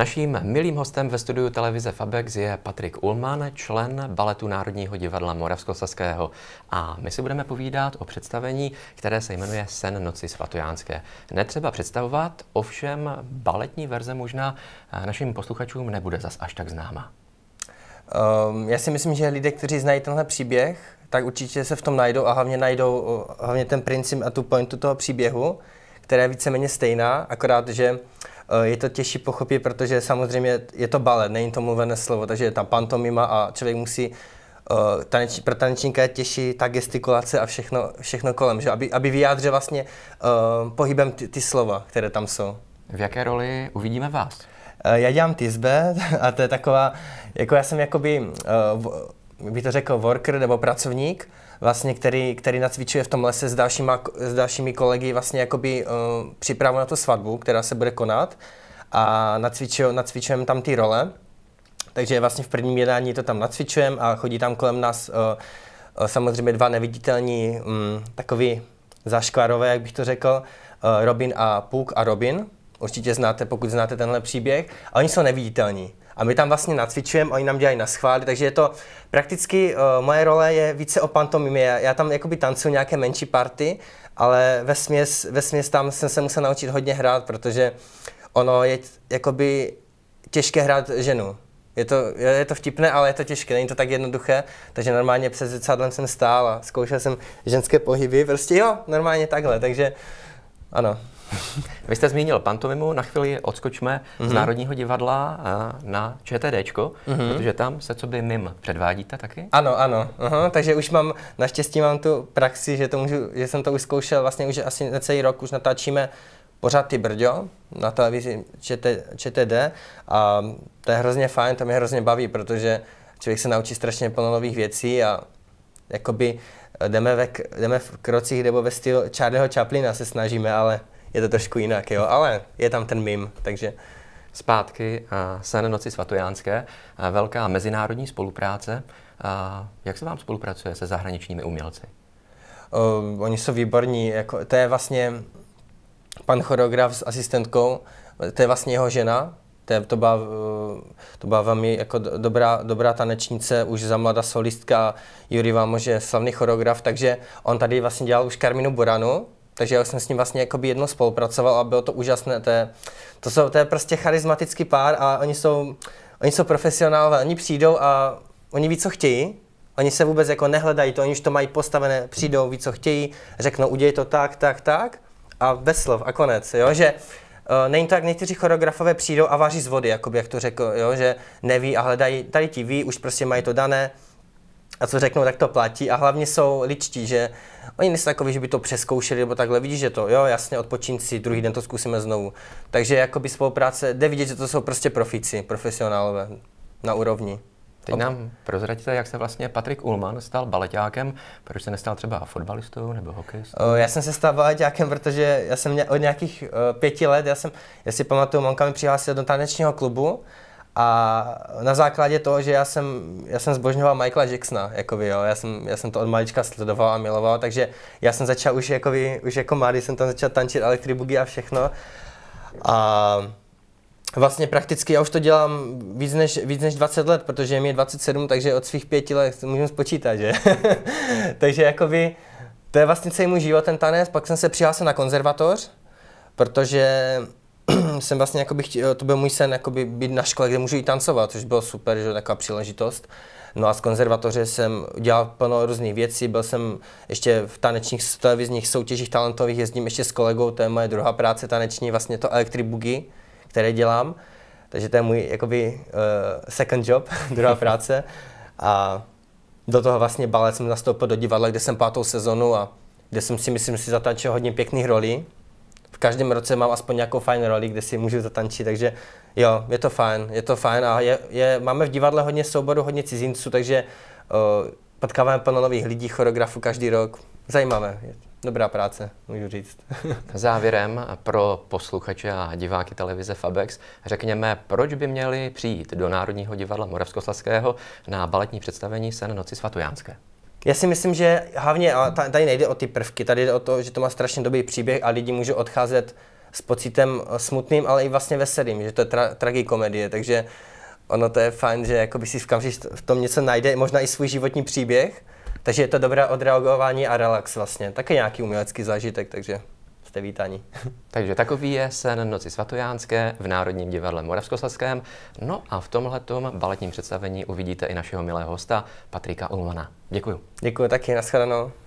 Naším milým hostem ve studiu televize Fabex je Patrik Ulman, člen baletu Národního divadla Moravskoslezského. A my si budeme povídat o představení, které se jmenuje Sen noci svatojánské. Netřeba představovat, ovšem baletní verze možná eh, našim posluchačům nebude zas až tak známa. Um, já si myslím, že lidé, kteří znají tenhle příběh, tak určitě se v tom najdou a hlavně najdou eh, hlavně ten princip a tu pointu toho příběhu, která je víceméně stejná, akorát, že uh, Eh, je to těžší pochopit, protože samozřejmě je to balet, není to mluvené slovo, takže je tam pantomima a člověk musí eh, taneč, pro tanečníka je těžší ta gestikulace a všechno, všechno kolem, že? Aby, aby vyjádřil vlastně uh, pohybem ty, ty slova, které tam jsou. V jaké roli uvidíme vás? já dělám tisbe a to je taková, jako já jsem jakoby uh, by to řekl, worker nebo pracovník, vlastně, který, který nacvičuje v tom lese s, dalšíma, s dalšími kolegy vlastně jakoby uh, eh, přípravu na tu svatbu, která se bude konat a nacvičujeme nacvičujem tam ty role. Takže vlastně v prvním jednání to tam nacvičujeme a chodí tam kolem nás uh, uh, samozřejmě dva neviditelní um, takový zaškvarové, jak bych to řekl, uh, Robin a Puk a Robin. Určitě znáte, pokud znáte tenhle příběh. A oni jsou neviditelní a my tam vlastně nacvičujeme, oni nám dělají na schvály, takže je to prakticky, uh, moje role je více o pantomimě, já, já tam jakoby tancuju nějaké menší party, ale ve směs, ve směs tam jsem se musel naučit hodně hrát, protože ono je jakoby těžké hrát ženu. Je to, je to vtipné, ale je to těžké, není to tak jednoduché, takže normálně před zrcadlem jsem stál a zkoušel jsem ženské pohyby, prostě jo, normálně takhle, takže uh, ano. Vy jste zmínil pantomimu, na chvíli odskočme mm-hmm. z mhm. Národního divadla eh, na ČTDčko, mm-hmm. protože tam se co by mim předvádíte taky? Ano, ano. Aha, takže už mám, naštěstí mám tu praxi, že, to můžu, že jsem to už zkoušel, vlastně už asi na celý rok už natáčíme pořád ty brďo na televizi ČT, ČTD a to je hrozně fajn, to mě hrozně baví, protože člověk se naučí strašně plno nových věcí a jakoby jdeme, ve, jdeme v krocích nebo ve stylu Charlieho Chaplina se snažíme, ale je to trošku jinak, jo, ale je tam ten mim, takže... Zpátky sen noci svatojánské, velká mezinárodní spolupráce. Jak se vám spolupracuje se zahraničními umělci? Uh, oni jsou výborní, jako, to je vlastně pan choreograf s asistentkou, to je vlastně jeho žena, to, to, byla, to byla velmi jako dobrá, dobrá tanečnice, už za mladá solistka, Juri Vámož je slavný choreograf, takže on tady vlastně dělal už Karminu Buranu, takže já jsem s ním vlastně by jedno spolupracoval a bylo to úžasné. To je, to, jsou, to je prostě charismatický pár a oni jsou, oni jsou profesionálové, oni přijdou a oni ví, co chtějí, Oni se vůbec jako nehledají to, oni už to mají postavené, přijdou, ví, co chtějí, řeknou, uděj to tak, tak, tak a bez slov a konec, jo, že Eh, není to, jak někteří choreografové přijdou a vaří z vody, jakoby, jak to řekl, jo, že neví a hledají, tady ti ví, už prostě mají to dané a co řeknou, tak to platí a hlavně jsou ličtí, že oni nejsou takový, že by to přeskoušeli nebo takhle, vidíš, že to, jo, jasně, odpočin si, druhý den to zkusíme znovu. Takže jakoby spolupráce, jde vidět, že to jsou prostě profici, profesionálové na úrovni. Teď nám prozradíte, jak se vlastně Patrik Ulman stal baleťákem, proč se nestal třeba fotbalistou nebo hokejistou? Eh, já jsem se stal baleťákem, protože já jsem od nějakých eh, pěti let, já, jsem, já si pamatuju, mamka mi přihlásila do tanečního klubu a na základě toho, že já jsem, já jsem zbožňoval Michaela Jacksona, jakoby, jo. Já, jsem, já jsem to od malička sledoval a miloval, takže já jsem začal už, jakoby, už jako mladý, jsem tam začal tančit elektribugy a všechno. A vlastně prakticky já už to dělám víc než, víc než 20 let, protože mi je 27, takže od svých pěti let můžu spočítat, že? takže jakoby to je vlastně celý můj život ten tanec, pak jsem se přihlásil na konzervatoř, protože jsem vlastně, jakoby, chtěl, to byl můj sen, jakoby být na škole, kde můžu i tancovat, což bylo super, že taková příležitost. No a z konzervatoře jsem dělal plno různých věcí, byl jsem ještě v tanečních televizních soutěžích talentových, jezdím ještě s kolegou, to je moje druhá práce taneční, vlastně to Electric Boogie, které dělám. Takže to je můj jakoby uh, second job, druhá práce. A do toho vlastně balet jsem nastoupil do divadla, kde jsem pátou sezonu a kde jsem si myslím, že si zatančil hodně pěkných rolí. V každém roce mám aspoň nějakou fajn roli, kde si můžu zatančit, takže jo, je to fajn, je to fajn a je, je, máme v divadle hodně souboru, hodně cizinců, takže uh, potkáváme plno nových lidí, choreografů každý rok. Zajímavé dobrá práce, můžu říct. Závěrem pro posluchače a diváky televize Fabex řekněme, proč by měli přijít do Národního divadla Moravskoslezského na baletní představení Sen noci svatojánské? Já si myslím, že hlavně tady nejde o ty prvky, tady jde o to, že to má strašně dobrý příběh a lidi můžou odcházet s pocitem smutným, ale i vlastně veselým, že to je tra- tragikomedie, takže ono to je fajn, že by si v, v tom něco najde, možná i svůj životní příběh, takže je to dobré odreagování a relax vlastně. Také nějaký umělecký zážitek, takže jste vítáni. Takže takový je sen Noci svatojánské v Národním divadle Moravskoslezském. No a v tomhletom baletním představení uvidíte i našeho milého hosta Patrika Ulmana. Děkuju. Děkuji taky, nashledanou.